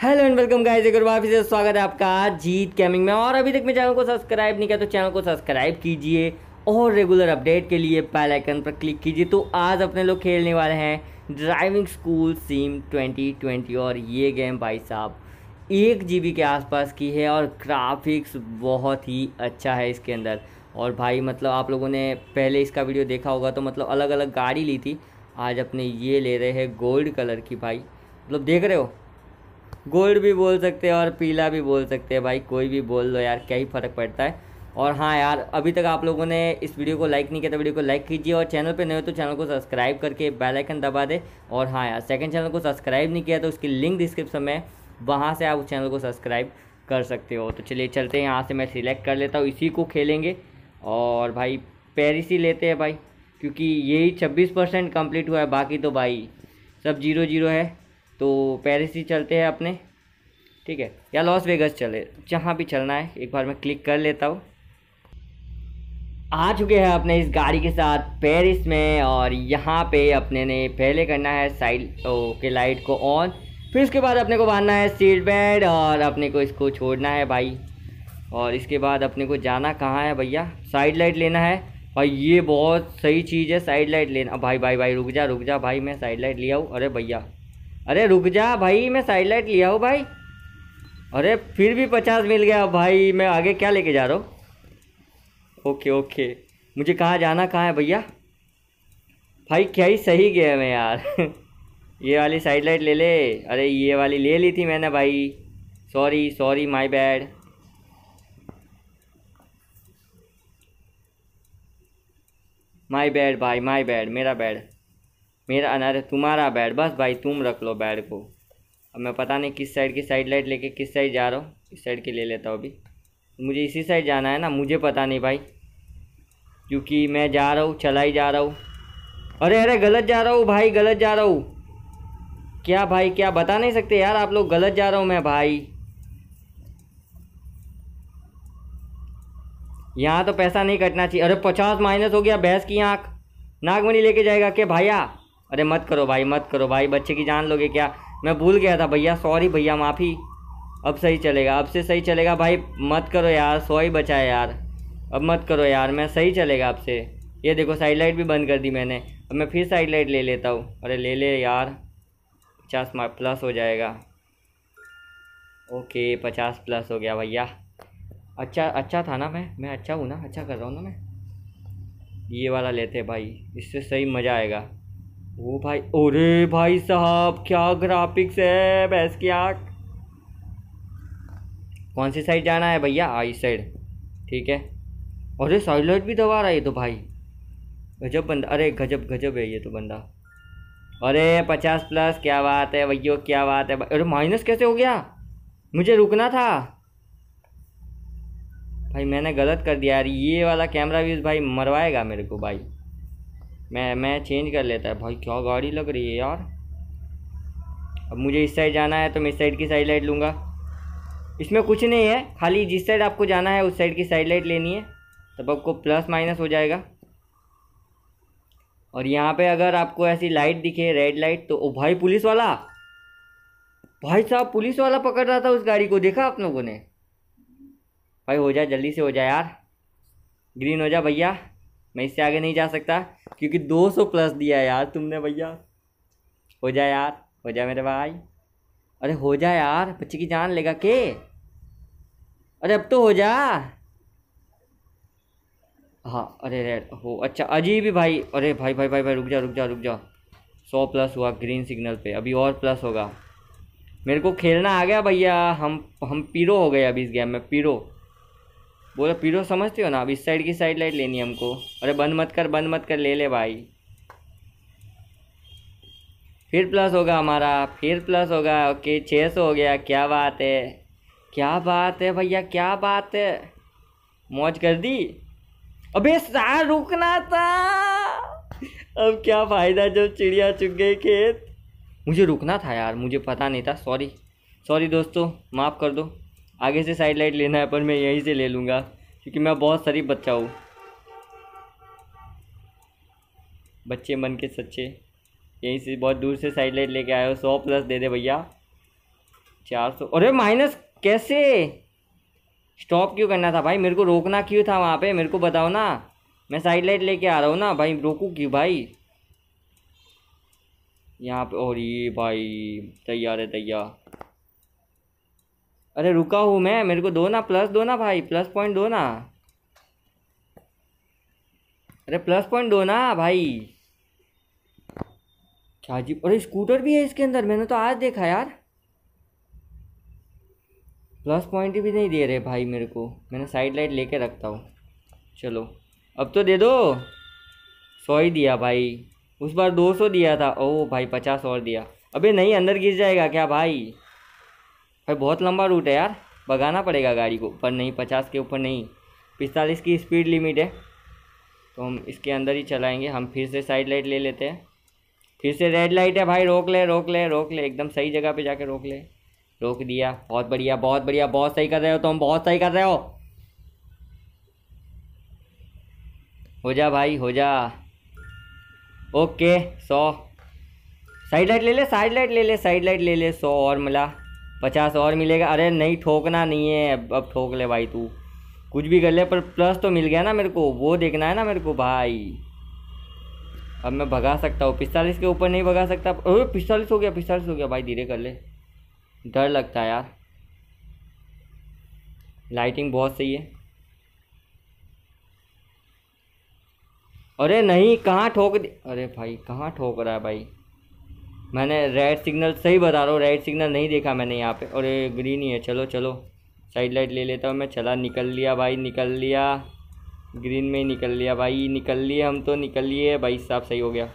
hello and welcome guys एक और फिर से स्वागत है आपका जीत गेमिंग में और अभी तक मैं चैनल को सब्सक्राइब नहीं किया तो चैनल को सब्सक्राइब कीजिए और रेगुलर अपडेट के लिए बेल आइकन पर क्लिक कीजिए तो आज अपने लोग खेलने वाले हैं ड्राइविंग स्कूल सिम 2020 और ये गेम भाई साहब एक जी के आसपास की है और ग्राफिक्स बहुत ही अच्छा है इसके अंदर और भाई मतलब आप लोगों ने पहले इसका वीडियो देखा होगा तो मतलब अलग अलग गाड़ी ली थी आज अपने ये ले रहे हैं गोल्ड कलर की भाई मतलब देख रहे हो गोल्ड भी बोल सकते हैं और पीला भी बोल सकते हैं भाई कोई भी बोल लो यार क्या ही फ़र्क पड़ता है और हाँ यार अभी तक आप लोगों ने इस वीडियो को लाइक नहीं किया तो वीडियो को लाइक कीजिए और चैनल पे नए हो तो चैनल को सब्सक्राइब करके बेल आइकन दबा दे और हाँ यार सेकंड चैनल को सब्सक्राइब नहीं किया तो उसकी लिंक डिस्क्रिप्शन में वहाँ से आप उस चैनल को सब्सक्राइब कर सकते हो तो चलिए चलते हैं यहाँ से मैं सिलेक्ट कर लेता हूँ इसी को खेलेंगे और भाई पेरिस ही लेते हैं भाई क्योंकि यही छब्बीस परसेंट कम्प्लीट हुआ है बाकी तो भाई सब जीरो जीरो है तो पेरिस ही चलते हैं अपने ठीक है या लॉस वेगस चले जहाँ भी चलना है एक बार मैं क्लिक कर लेता हूँ आ चुके हैं अपने इस गाड़ी के साथ पेरिस में और यहाँ पे अपने ने पहले करना है साइड ओके लाइट को ऑन फिर उसके बाद अपने को बांधना है सीट बेल्ट और अपने को इसको छोड़ना है भाई और इसके बाद अपने को जाना कहाँ है भैया साइड लाइट लेना है भाई ये बहुत सही चीज़ है साइड लाइट लेना भाई भाई भाई रुक जा रुक जा भाई मैं साइड लाइट लिया हूँ अरे भैया अरे रुक जा भाई मैं साइड लाइट लिया हूँ भाई अरे फिर भी पचास मिल गया भाई मैं आगे क्या लेके जा रहा हूँ ओके ओके मुझे कहाँ जाना कहाँ है भैया भाई क्या ही सही गया मैं यार ये वाली साइड लाइट ले ले अरे ये वाली ले ली थी मैंने भाई sorry sorry my bad my bad भाई माई बैड मेरा बैड मेरा अनारे तुम्हारा बैड बस भाई तुम रख लो बैड को अब मैं पता नहीं किस साइड की साइड लाइट लेके किस साइड जा रहा हूँ इस साइड की ले लेता हूँ अभी मुझे इसी साइड जाना है ना मुझे पता नहीं भाई क्योंकि मैं जा रहा हूँ चला ही जा रहा हूँ अरे अरे गलत जा रहा हूँ भाई गलत जा रहा हूँ क्या भाई क्या बता नहीं सकते यार आप लोग गलत जा रहा हूँ मैं भाई यहाँ तो पैसा नहीं कटना चाहिए अरे पचास माइनस हो गया भैंस की आँख नागमनी लेके जाएगा क्या भैया अरे मत करो भाई मत करो भाई बच्चे की जान लोगे क्या मैं भूल गया था भैया सॉरी भैया माफ़ी अब सही चलेगा अब से सही चलेगा भाई मत करो यार सौ ही बचा है यार अब मत करो यार मैं सही चलेगा अब से ये देखो साइड लाइट भी बंद कर दी मैंने अब मैं फिर साइड लाइट ले लेता हूँ अरे ले ले यार पचास प्लस हो जाएगा ओके पचास प्लस हो गया भैया अच्छा अच्छा था ना मैं मैं अच्छा हूँ ना अच्छा कर रहा हूँ ना मैं ये वाला लेते भाई इससे सही मज़ा आएगा वो भाई अरे भाई साहब क्या ग्राफिक्स है बैस की आँख कौन सी साइड जाना है भैया आई साइड ठीक है अरे सॉइलाइट भी दबा रहा है तो भाई गजब बंदा अरे गजब गजब है ये तो बंदा अरे पचास प्लस क्या बात है भैया क्या बात है अरे माइनस कैसे हो गया मुझे रुकना था भाई मैंने गलत कर दिया यार ये वाला कैमरा भी भाई मरवाएगा मेरे को भाई मैं मैं चेंज कर लेता है भाई क्या गाड़ी लग रही है यार अब मुझे इस साइड जाना है तो मैं इस साइड की साइड लाइट लूँगा इसमें कुछ नहीं है खाली जिस साइड आपको जाना है उस साइड की साइड लाइट लेनी है तब आपको प्लस माइनस हो जाएगा और यहाँ पे अगर आपको ऐसी लाइट दिखे रेड लाइट तो ओ भाई पुलिस वाला भाई साहब पुलिस वाला पकड़ रहा था उस गाड़ी को देखा आप लोगों ने भाई हो जाए जल्दी से हो जाए यार ग्रीन हो जा भैया मैं इससे आगे नहीं जा सकता क्योंकि 200 प्लस दिया यार तुमने भैया हो जाए यार हो जाए मेरे भाई अरे हो जाए यार बच्चे की जान लेगा के अरे अब तो हो जा हाँ अरे रेड हो अच्छा अजीब ही भाई अरे भाई भाई भाई भाई रुक जा रुक जा रुक जा सौ प्लस हुआ ग्रीन सिग्नल पे अभी और प्लस होगा मेरे को खेलना आ गया भैया हम हम पीरो हो गए अभी इस गेम में पीरो बोला तो पीरो समझते हो ना अब इस साइड की साइड लाइट लेनी हमको अरे बंद मत कर बंद मत कर ले ले भाई फिर प्लस होगा हमारा फिर प्लस होगा ओके छः सौ हो गया क्या बात है क्या बात है भैया क्या बात है मौज कर दी अबे सार रुकना था अब क्या फ़ायदा जब चिड़िया चुग गई खेत मुझे रुकना था यार मुझे पता नहीं था सॉरी सॉरी दोस्तों माफ़ कर दो आगे से साइड लाइट लेना है पर मैं यहीं से ले लूँगा क्योंकि मैं बहुत शरीफ बच्चा हूँ बच्चे मन के सच्चे यहीं से बहुत दूर से साइड लाइट लेके आए हो सौ प्लस दे दे भैया चार सौ अरे माइनस कैसे स्टॉप क्यों करना था भाई मेरे को रोकना क्यों था वहाँ पे मेरे को बताओ ना मैं साइड लाइट लेके आ रहा हूँ ना भाई रोकू क्यों भाई यहाँ पे और ये भाई तैयार है तैयार अरे रुका हूँ मैं मेरे को दो ना प्लस दो ना भाई प्लस पॉइंट दो ना अरे प्लस पॉइंट दो ना भाई क्या जी अरे स्कूटर भी है इसके अंदर मैंने तो आज देखा यार प्लस पॉइंट भी नहीं दे रहे भाई मेरे को मैंने साइड लाइट लेके रखता हूँ चलो अब तो दे दो सौ ही दिया भाई उस बार दो सौ दिया था ओ भाई पचास और दिया अबे नहीं अंदर गिर जाएगा क्या भाई भाई बहुत लंबा रूट है यार भगाना पड़ेगा गाड़ी को पर नहीं पचास के ऊपर नहीं पिस्तालीस की स्पीड लिमिट है तो हम इसके अंदर ही चलाएंगे हम फिर से साइड लाइट ले लेते हैं फिर से रेड लाइट है भाई रोक ले रोक ले रोक ले एकदम सही जगह पे जाके रोक ले रोक दिया बहुत बढ़िया बहुत बढ़िया बहुत सही कर रहे हो तुम हम बहुत सही कर रहे हो हो जा भाई हो जा ओके सौ साइड लाइट ले ले साइड लाइट ले ले साइड लाइट ले ले सौ और मिला पचास और मिलेगा अरे नहीं ठोकना नहीं है अब अब ठोक ले भाई तू कुछ भी कर ले पर प्लस तो मिल गया ना मेरे को वो देखना है ना मेरे को भाई अब मैं भगा सकता हूँ पिस्तालीस के ऊपर नहीं भगा सकता अरे पिस्तालीस हो गया पिस्तालीस हो गया भाई धीरे कर ले डर लगता है यार लाइटिंग बहुत सही है अरे नहीं कहाँ ठोक अरे भाई कहाँ ठोक रहा है भाई मैंने रेड सिग्नल सही बता रहा हूँ रेड सिग्नल नहीं देखा मैंने यहाँ पे और ये ग्रीन ही है चलो चलो साइड लाइट ले लेता हूँ मैं चला निकल लिया भाई निकल लिया ग्रीन में ही निकल लिया भाई निकल लिए हम तो निकल लिए भाई साहब सही हो गया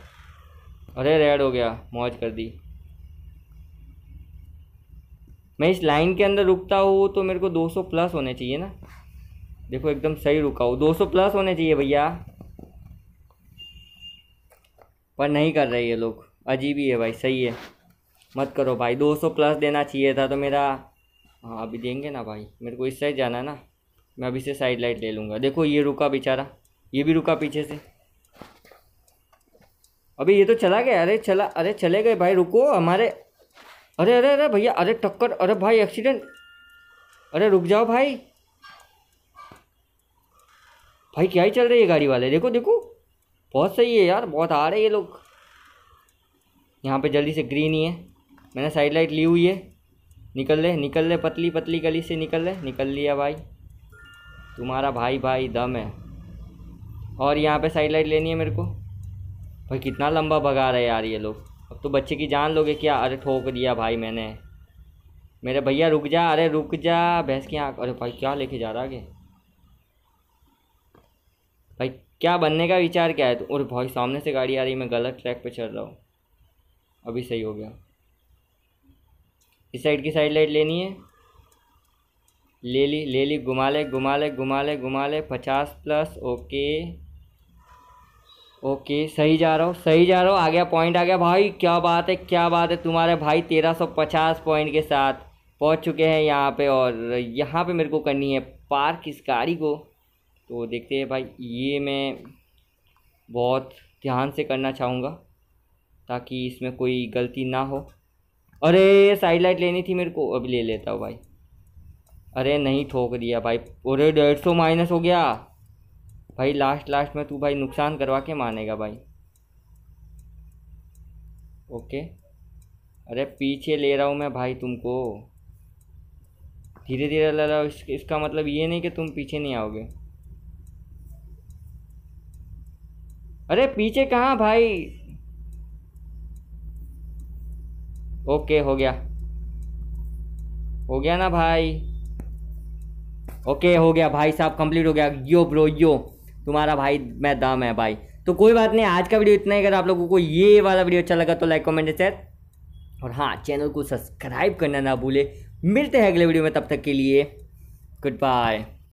अरे रेड हो गया मौज कर दी मैं इस लाइन के अंदर रुकता हूँ तो मेरे को 200 प्लस होने चाहिए ना देखो एकदम सही रुका हूँ 200 प्लस होने चाहिए भैया पर नहीं कर रहे ये लोग अजीब ही है भाई सही है मत करो भाई 200 प्लस देना चाहिए था तो मेरा हाँ अभी देंगे ना भाई मेरे को इस साइड जाना ना मैं अभी से साइड लाइट ले लूँगा देखो ये रुका बेचारा ये भी रुका पीछे से अभी ये तो चला गया अरे चला अरे चले गए भाई रुको हमारे अरे अरे अरे भैया अरे टक्कर अरे भाई एक्सीडेंट अरे रुक जाओ भाई भाई क्या ही चल रही है गाड़ी वाले देखो देखो बहुत सही है यार बहुत आ रहे हैं ये लोग यहाँ पे जल्दी से ग्रीन ही है मैंने साइड लाइट ली हुई है निकल ले निकल ले पतली पतली गली से निकल ले निकल लिया भाई तुम्हारा भाई भाई दम है और यहाँ पे साइड लाइट लेनी है मेरे को भाई कितना लंबा भगा रहे यार ये लोग अब तो बच्चे की जान लोगे क्या अरे ठोक दिया भाई मैंने मेरे भैया रुक जा अरे रुक जा भैंस की आँख अरे भाई क्या लेके जा रहा आगे भाई क्या बनने का विचार क्या है तो और भाई सामने से गाड़ी आ रही है मैं गलत ट्रैक पे चल रहा हूँ अभी सही हो गया इस साइड की साइड लाइट लेनी है ले ली ले ली घुमा ले घुमा ले घुमा ले घुमा ले पचास प्लस ओके ओके सही जा रहा हूँ सही जा रहा हूँ आ गया पॉइंट आ गया भाई क्या बात है क्या बात है तुम्हारे भाई तेरह सौ पचास पॉइंट के साथ पहुँच चुके हैं यहाँ पे और यहाँ पे मेरे को करनी है पार्क इस गाड़ी को तो देखते हैं भाई ये मैं बहुत ध्यान से करना चाहूँगा ताकि इसमें कोई गलती ना हो अरे साइड लाइट लेनी थी मेरे को अभी ले लेता हूँ भाई अरे नहीं ठोक दिया भाई अरे डेढ़ सौ माइनस हो गया भाई लास्ट लास्ट में तू भाई नुकसान करवा के मानेगा भाई ओके अरे पीछे ले रहा हूँ मैं भाई तुमको धीरे धीरे ले रहा हूँ इस, इसका मतलब ये नहीं कि तुम पीछे नहीं आओगे अरे पीछे कहाँ भाई ओके हो गया हो गया ना भाई ओके हो गया भाई साहब कंप्लीट हो गया यो ब्रो यो तुम्हारा भाई मैं दाम है भाई तो कोई बात नहीं आज का वीडियो इतना ही अगर आप लोगों को ये वाला वीडियो अच्छा लगा तो लाइक कमेंट शेयर और हाँ चैनल को सब्सक्राइब करना ना भूले मिलते हैं अगले वीडियो में तब तक के लिए गुड बाय